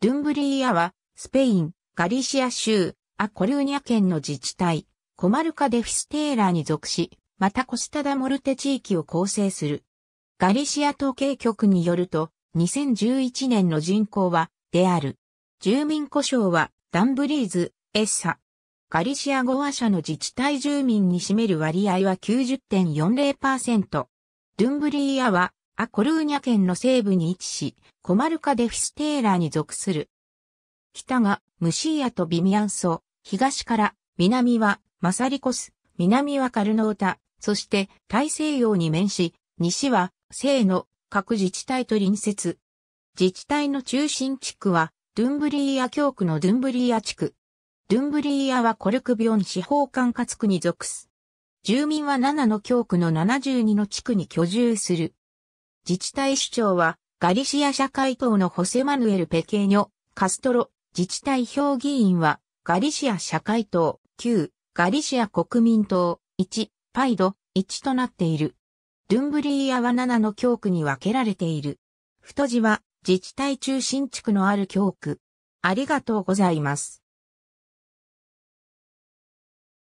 ルンブリーアは、スペイン、ガリシア州、アコルーニャ県の自治体、コマルカデフィステーラーに属し、またコスタダモルテ地域を構成する。ガリシア統計局によると、2011年の人口は、である。住民故障は、ダンブリーズ、エッサ。ガリシア語話者の自治体住民に占める割合は90.40%。ドゥンブリーアは、アコルーニャ県の西部に位置し、コマルカ・デ・フィステーラに属する。北がムシーアとビミアンソ、東から南はマサリコス、南はカルノータ、そして大西洋に面し、西は西の各自治体と隣接。自治体の中心地区は、ドゥンブリーア教区のドゥンブリーア地区。ドゥンブリーアはコルクビョン司法管轄区に属す。住民は7の教区の72の地区に居住する。自治体首長は、ガリシア社会党のホセマヌエル・ペケーニョ、カストロ、自治体評議員は、ガリシア社会党、9、ガリシア国民党、1、パイド、1となっている。ドゥンブリーアは7の教区に分けられている。太字は、自治体中心地区のある教区。ありがとうございます。